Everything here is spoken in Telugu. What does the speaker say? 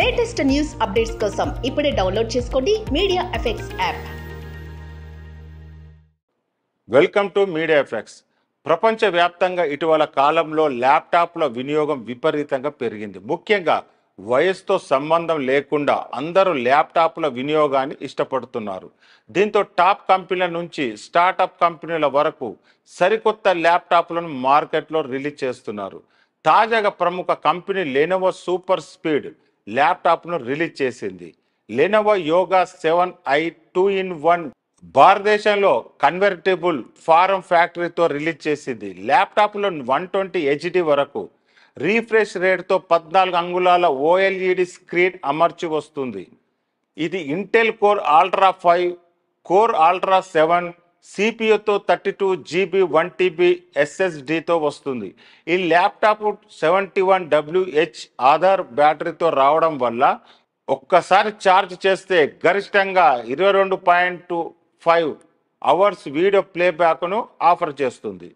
లేటెస్ట్ న్యూస్ అప్డేట్స్ కోసం ఇప్పుడే డౌన్లోడ్ చేసుకోండి media effects app welcome to media effects ప్రపంచవ్యాప్తంగా ఇటీవల కాలంలో ల్యాప్టాప్ల వినియోగం విపరీతంగా పెరిగింది ముఖ్యంగా వయసుతో సంబంధం లేకుండా అందరూ ల్యాప్టాప్ల వినియోగాన్ని ఇష్టపడుతున్నారు దీంతో టాప్ కంపెనీల నుంచి స్టార్టప్ కంపెనీల వరకు సరికొత్త ల్యాప్టాప్లను మార్కెట్లో రిలీజ్ చేస్తున్నారు తాజాగా ప్రముఖ కంపెనీ లెనోవో సూపర్ స్పీడ్ ల్యాప్టాప్ను రిలీజ్ చేసింది Lenovo Yoga seven I two in one భారతదేశంలో కన్వర్టబుల్ ఫారం ఫ్యాక్టరీతో రిలీజ్ చేసింది ల్యాప్టాప్లో వన్ ట్వంటీ హెచ్డి వరకు రీఫ్రెష్ రేట్తో పద్నాలుగు అంగుళాల ఓఎల్ఈడి స్క్రీన్ e అమర్చి వస్తుంది ఇది Intel core ultra five core ultra seven సిపియుతో thirty two GB one TB ఎస్ఎస్డితో వస్తుంది ఈ ల్యాప్టాప్ సెవెంటీ వన్ డబ్ల్యూహెచ్ ఆధార్ బ్యాటరీతో రావడం వల్ల ఒక్కసారి ఛార్జ్ చేస్తే గరిష్టంగా ఇరవై రెండు point two five hours video ప్లేబ్యాక్ను ఆఫర్ చేస్తుంది